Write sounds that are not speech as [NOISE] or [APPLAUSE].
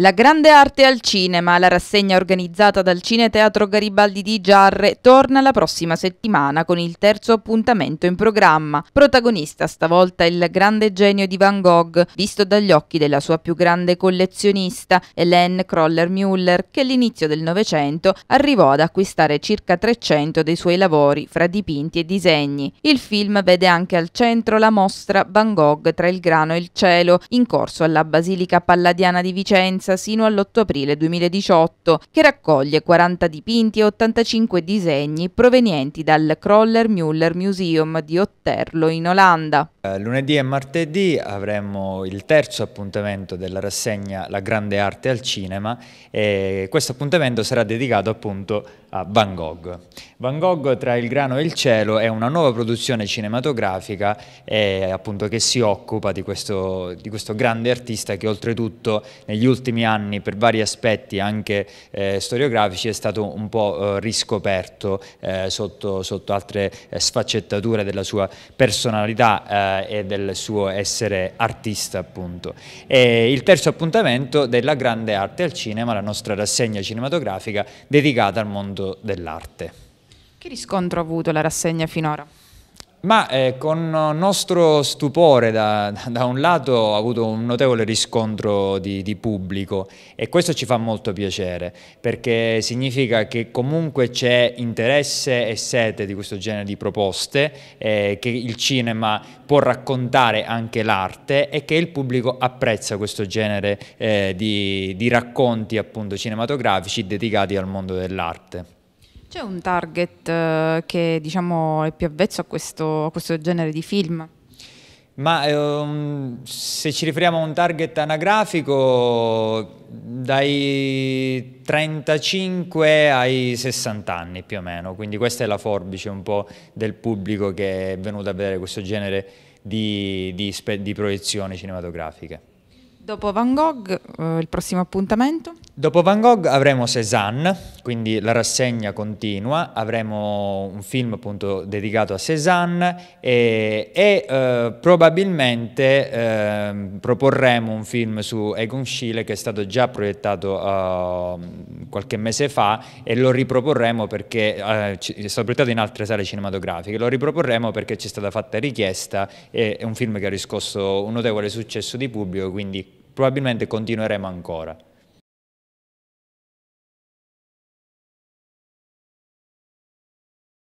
La grande arte al cinema, la rassegna organizzata dal Cineteatro Garibaldi di Giarre, torna la prossima settimana con il terzo appuntamento in programma. Protagonista stavolta il grande genio di Van Gogh, visto dagli occhi della sua più grande collezionista, Hélène Kroller-Müller, che all'inizio del Novecento arrivò ad acquistare circa 300 dei suoi lavori, fra dipinti e disegni. Il film vede anche al centro la mostra Van Gogh tra il grano e il cielo, in corso alla Basilica Palladiana di Vicenza, permanenza sino all'8 aprile 2018, che raccoglie 40 dipinti e 85 disegni provenienti dal Kroller Müller Museum di Otterlo in Olanda. Eh, lunedì e martedì avremo il terzo appuntamento della rassegna La grande arte al cinema e questo appuntamento sarà dedicato appunto a Van Gogh. Van Gogh tra il grano e il cielo è una nuova produzione cinematografica eh, appunto, che si occupa di questo, di questo grande artista che oltretutto negli ultimi ultimi anni per vari aspetti anche eh, storiografici è stato un po' eh, riscoperto eh, sotto, sotto, altre eh, sfaccettature della sua personalità eh, e del suo essere artista appunto. E il terzo appuntamento della grande arte al cinema, la nostra rassegna cinematografica dedicata al mondo dell'arte. Che riscontro ha avuto la rassegna finora? Ma eh, con nostro stupore, da, [LAUGHS] da, un lato ha avuto un notevole riscontro di, di, pubblico e questo ci fa molto piacere, perché significa che comunque c'è interesse e sete di questo genere di proposte, eh, che il cinema può raccontare anche l'arte e che il pubblico apprezza questo genere eh, di, di racconti appunto cinematografici dedicati al mondo dell'arte. C'è un target eh, che diciamo, è più avvezzo a questo, a questo genere di film? Ma ehm, se ci riferiamo a un target anagrafico, dai 35 ai 60 anni più o meno, quindi questa è la forbice un po' del pubblico che è venuto a vedere questo genere di, di, di proiezioni cinematografiche. Dopo Van Gogh, eh, il prossimo appuntamento? Dopo Van Gogh avremo Cézanne, quindi la rassegna continua, avremo un film appunto dedicato a Cézanne e, e eh, probabilmente eh, proporremo un film su Egon Schiele che è stato già proiettato eh, qualche mese fa e lo riproporremo perché eh, è stato proiettato in altre sale cinematografiche, lo riproporremo perché ci è stata fatta richiesta e è un film che ha riscosso un notevole successo di pubblico, quindi probabilmente continueremo ancora.